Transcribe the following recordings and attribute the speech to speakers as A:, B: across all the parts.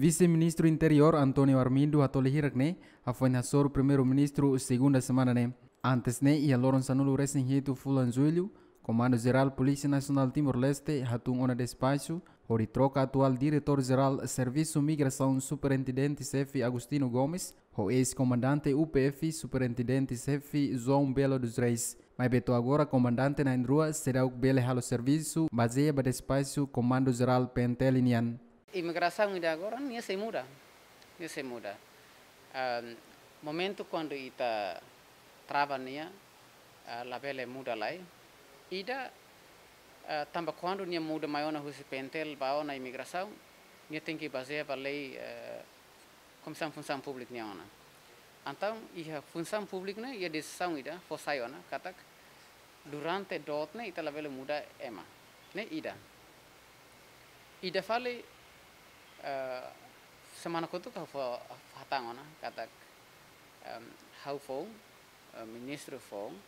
A: Vice-ministro Interior Antônio Armindo Atolihirakne afanhassou o primeiro-ministro segunda semana né. Antes né, e a Lawrence Anulo Resenhito Fulanzuelho, Comando-Geral Polícia Nacional Timor-Leste, Ratum Ona Despacho, Ori troca atual diretor-geral Serviço Migração Superintendente Chefe Agostino Gomes, o ex-comandante UPF Superintendente Chefe João Belo dos Reis. Mas beto agora comandante na rua será o Belo Halo Serviço, baseia para despacho Comando-Geral Pentelinian.
B: imigração de agora nem se muda, nem se muda. Um, momento quando ita trabalha, uh, labele muda lá, e. ida uh, também quando nem muda maior na husi pentel bao na imigração, nem tem que basear para lei uh, eh, comissão função pública ona. Então, ia função pública né, ia decisão ida, fosai ona, katak durante dot ne ita labele muda ema, ne ida. Ida fale Eh, semana Samanakutuk ah, hau fo katak haufo eh, ministro fong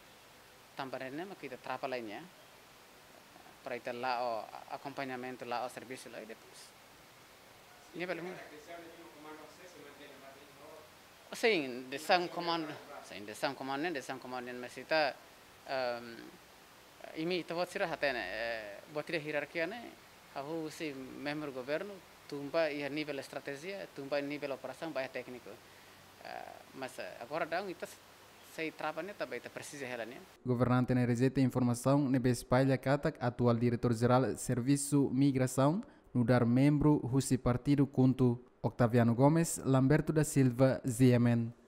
B: ma kita trapa lainnya para ita lao acompañamiento lao servicio lao depois ini pelo menos sim de sang comando sim de san comando de san comando mesita imi tawat sira hatene eh, botire hierarquia ne hahu si member governo tumba e a nível estratégia, tumba e nível operação, baia técnico. Ah, mas eh, agora dá então sei trabalhar né, também, tá precisa ela, né?
A: Governante Nereseta Informação, Nebes Palha Katak, atual diretor-geral Serviço Migração, no dar membro Rússia Partido Conto Octaviano Gomes, Lamberto da Silva, Ziemen.